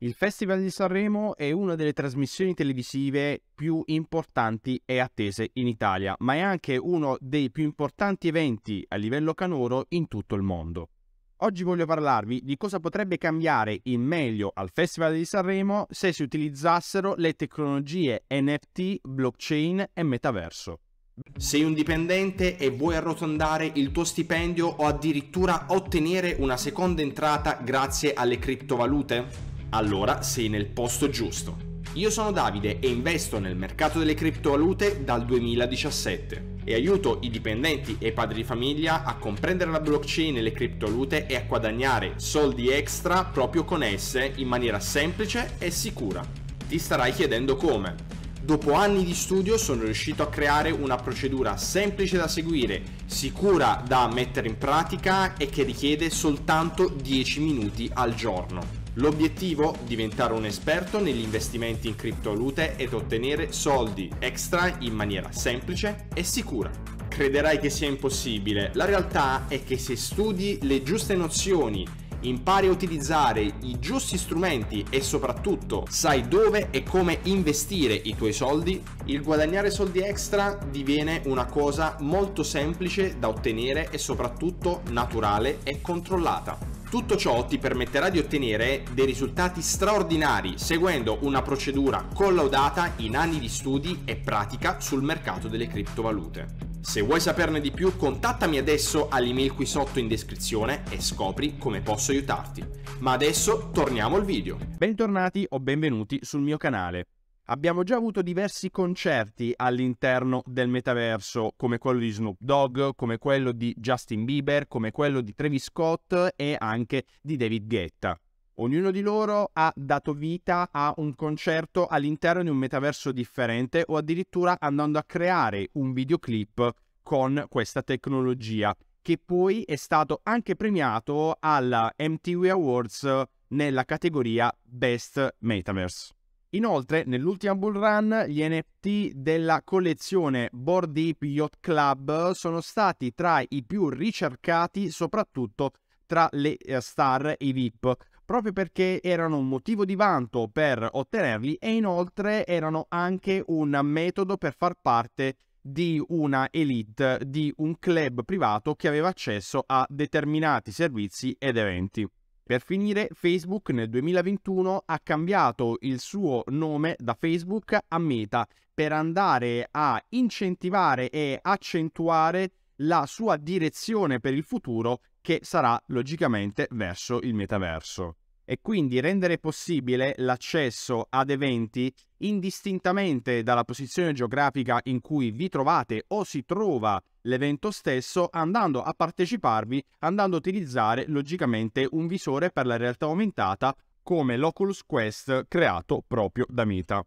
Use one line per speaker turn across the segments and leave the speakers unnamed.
Il Festival di Sanremo è una delle trasmissioni televisive più importanti e attese in Italia, ma è anche uno dei più importanti eventi a livello canoro in tutto il mondo. Oggi voglio parlarvi di cosa potrebbe cambiare in meglio al Festival di Sanremo se si utilizzassero le tecnologie NFT, blockchain e metaverso. Sei un dipendente e vuoi arrotondare il tuo stipendio o addirittura ottenere una seconda entrata grazie alle criptovalute? Allora sei nel posto giusto. Io sono Davide e investo nel mercato delle criptovalute dal 2017 e aiuto i dipendenti e i padri di famiglia a comprendere la blockchain e le criptovalute e a guadagnare soldi extra proprio con esse in maniera semplice e sicura. Ti starai chiedendo come. Dopo anni di studio sono riuscito a creare una procedura semplice da seguire, sicura da mettere in pratica e che richiede soltanto 10 minuti al giorno. L'obiettivo? Diventare un esperto negli investimenti in criptovalute ed ottenere soldi extra in maniera semplice e sicura. Crederai che sia impossibile, la realtà è che se studi le giuste nozioni, impari a utilizzare i giusti strumenti e soprattutto sai dove e come investire i tuoi soldi, il guadagnare soldi extra diviene una cosa molto semplice da ottenere e soprattutto naturale e controllata. Tutto ciò ti permetterà di ottenere dei risultati straordinari seguendo una procedura collaudata in anni di studi e pratica sul mercato delle criptovalute. Se vuoi saperne di più, contattami adesso all'email qui sotto in descrizione e scopri come posso aiutarti. Ma adesso torniamo al video. Bentornati o benvenuti sul mio canale. Abbiamo già avuto diversi concerti all'interno del metaverso, come quello di Snoop Dogg, come quello di Justin Bieber, come quello di Travis Scott e anche di David Guetta. Ognuno di loro ha dato vita a un concerto all'interno di un metaverso differente o addirittura andando a creare un videoclip con questa tecnologia che poi è stato anche premiato alla MTV Awards nella categoria Best Metaverse. Inoltre, nell'ultima bull run, gli NFT della collezione Board Deep Yacht Club sono stati tra i più ricercati, soprattutto tra le eh, star e i VIP, proprio perché erano un motivo di vanto per ottenerli e inoltre erano anche un metodo per far parte di una elite, di un club privato che aveva accesso a determinati servizi ed eventi. Per finire, Facebook nel 2021 ha cambiato il suo nome da Facebook a Meta per andare a incentivare e accentuare la sua direzione per il futuro che sarà logicamente verso il metaverso e quindi rendere possibile l'accesso ad eventi indistintamente dalla posizione geografica in cui vi trovate o si trova l'evento stesso andando a parteciparvi, andando a utilizzare logicamente un visore per la realtà aumentata come l'Oculus Quest creato proprio da Meta.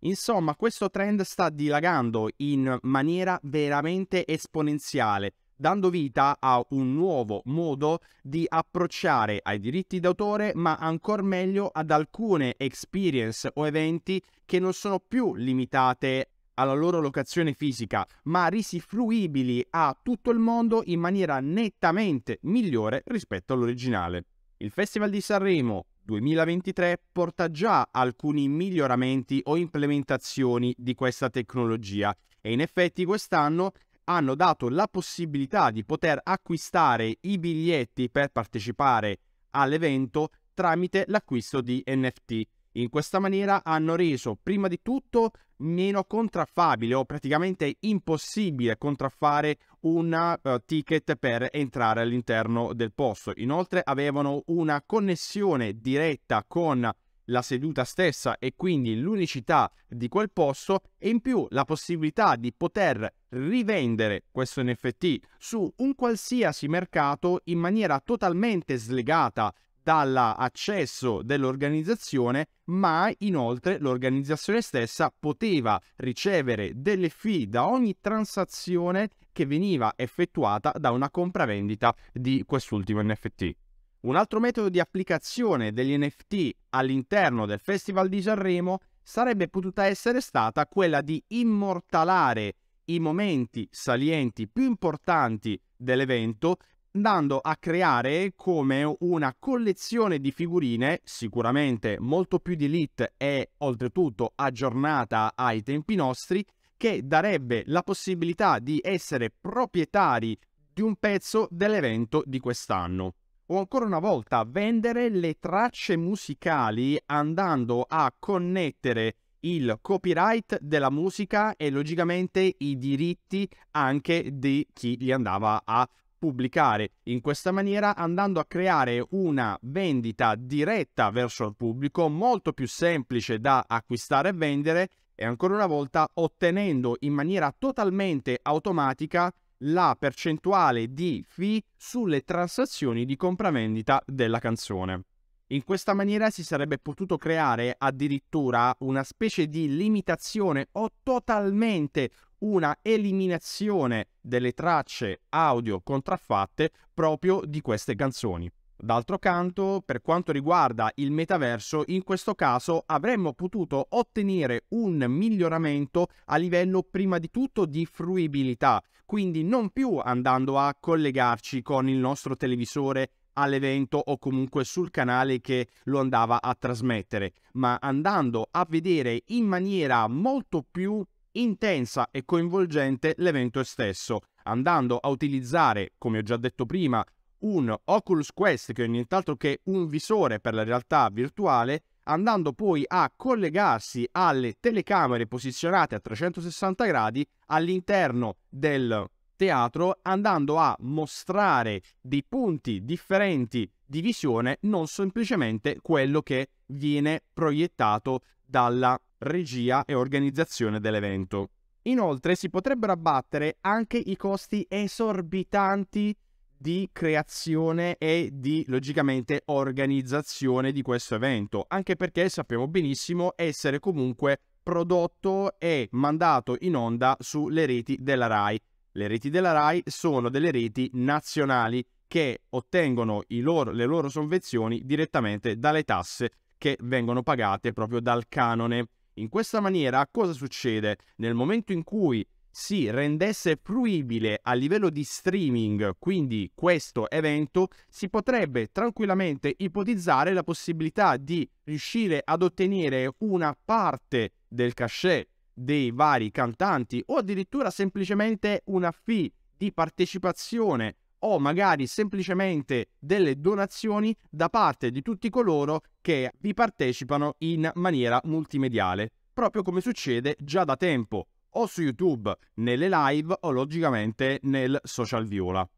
Insomma, questo trend sta dilagando in maniera veramente esponenziale dando vita a un nuovo modo di approcciare ai diritti d'autore, ma ancor meglio ad alcune experience o eventi che non sono più limitate alla loro locazione fisica, ma risi fruibili a tutto il mondo in maniera nettamente migliore rispetto all'originale. Il Festival di Sanremo 2023 porta già alcuni miglioramenti o implementazioni di questa tecnologia e in effetti quest'anno hanno dato la possibilità di poter acquistare i biglietti per partecipare all'evento tramite l'acquisto di NFT. In questa maniera hanno reso prima di tutto meno contraffabile o praticamente impossibile contraffare un uh, ticket per entrare all'interno del posto. Inoltre avevano una connessione diretta con la seduta stessa e quindi l'unicità di quel posto e in più la possibilità di poter rivendere questo NFT su un qualsiasi mercato in maniera totalmente slegata dall'accesso dell'organizzazione, ma inoltre l'organizzazione stessa poteva ricevere delle fee da ogni transazione che veniva effettuata da una compravendita di quest'ultimo NFT. Un altro metodo di applicazione degli NFT all'interno del Festival di Sanremo sarebbe potuta essere stata quella di immortalare i momenti salienti più importanti dell'evento, andando a creare come una collezione di figurine, sicuramente molto più di elite e oltretutto aggiornata ai tempi nostri, che darebbe la possibilità di essere proprietari di un pezzo dell'evento di quest'anno o ancora una volta vendere le tracce musicali andando a connettere il copyright della musica e logicamente i diritti anche di chi li andava a pubblicare in questa maniera andando a creare una vendita diretta verso il pubblico molto più semplice da acquistare e vendere e ancora una volta ottenendo in maniera totalmente automatica la percentuale di fee sulle transazioni di compravendita della canzone. In questa maniera si sarebbe potuto creare addirittura una specie di limitazione o totalmente una eliminazione delle tracce audio contraffatte proprio di queste canzoni. D'altro canto, per quanto riguarda il metaverso, in questo caso avremmo potuto ottenere un miglioramento a livello prima di tutto di fruibilità, quindi non più andando a collegarci con il nostro televisore all'evento o comunque sul canale che lo andava a trasmettere, ma andando a vedere in maniera molto più intensa e coinvolgente l'evento stesso, andando a utilizzare, come ho già detto prima, un Oculus Quest che è nient'altro che un visore per la realtà virtuale andando poi a collegarsi alle telecamere posizionate a 360 gradi all'interno del teatro andando a mostrare dei punti differenti di visione non semplicemente quello che viene proiettato dalla regia e organizzazione dell'evento. Inoltre si potrebbero abbattere anche i costi esorbitanti di creazione e di logicamente organizzazione di questo evento, anche perché sappiamo benissimo essere comunque prodotto e mandato in onda sulle reti della RAI. Le reti della RAI sono delle reti nazionali che ottengono loro, le loro sovvenzioni direttamente dalle tasse che vengono pagate proprio dal canone. In questa maniera cosa succede? Nel momento in cui si rendesse fruibile a livello di streaming, quindi questo evento, si potrebbe tranquillamente ipotizzare la possibilità di riuscire ad ottenere una parte del cachet dei vari cantanti o addirittura semplicemente una fee di partecipazione o magari semplicemente delle donazioni da parte di tutti coloro che vi partecipano in maniera multimediale, proprio come succede già da tempo o su YouTube nelle live o logicamente nel social viola.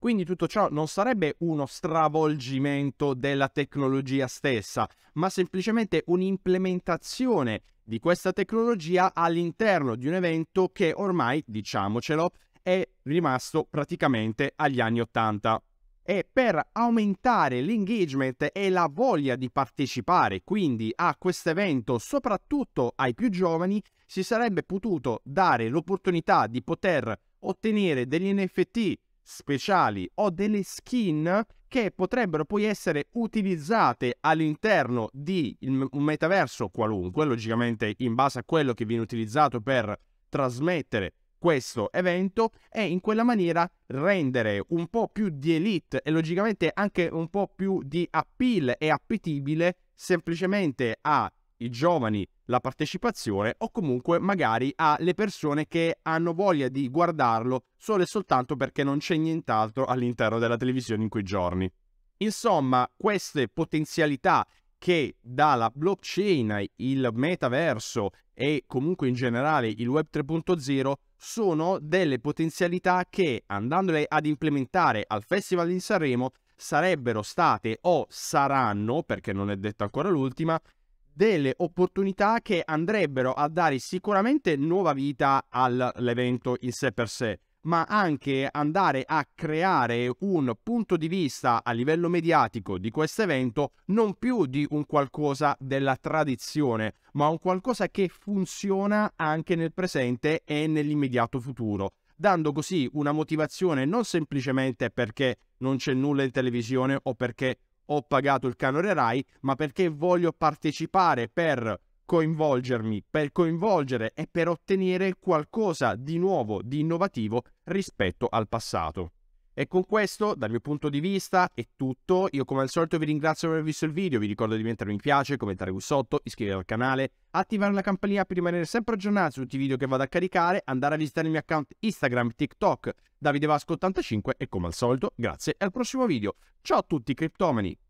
Quindi tutto ciò non sarebbe uno stravolgimento della tecnologia stessa, ma semplicemente un'implementazione di questa tecnologia all'interno di un evento che ormai, diciamocelo, è rimasto praticamente agli anni Ottanta. E per aumentare l'engagement e la voglia di partecipare quindi a questo evento, soprattutto ai più giovani, si sarebbe potuto dare l'opportunità di poter ottenere degli NFT speciali o delle skin che potrebbero poi essere utilizzate all'interno di un metaverso qualunque, logicamente in base a quello che viene utilizzato per trasmettere questo evento e in quella maniera rendere un po' più di elite e logicamente anche un po' più di appeal e appetibile semplicemente a i giovani la partecipazione o comunque magari alle persone che hanno voglia di guardarlo solo e soltanto perché non c'è nient'altro all'interno della televisione in quei giorni. Insomma, queste potenzialità che dalla blockchain, il metaverso e comunque in generale il web 3.0 sono delle potenzialità che andandole ad implementare al Festival di Sanremo sarebbero state o saranno, perché non è detta ancora l'ultima, delle opportunità che andrebbero a dare sicuramente nuova vita all'evento in sé per sé, ma anche andare a creare un punto di vista a livello mediatico di questo evento non più di un qualcosa della tradizione, ma un qualcosa che funziona anche nel presente e nell'immediato futuro dando così una motivazione non semplicemente perché non c'è nulla in televisione o perché ho pagato il canone RAI, ma perché voglio partecipare per coinvolgermi, per coinvolgere e per ottenere qualcosa di nuovo, di innovativo rispetto al passato. E con questo, dal mio punto di vista, è tutto. Io come al solito vi ringrazio per aver visto il video, vi ricordo di mettere mi piace, commentare qui sotto, iscrivervi al canale, attivare la campanella per rimanere sempre aggiornati su tutti i video che vado a caricare, andare a visitare il mio account Instagram, TikTok, Davide Vasco 85 e come al solito, grazie e al prossimo video. Ciao a tutti criptomani!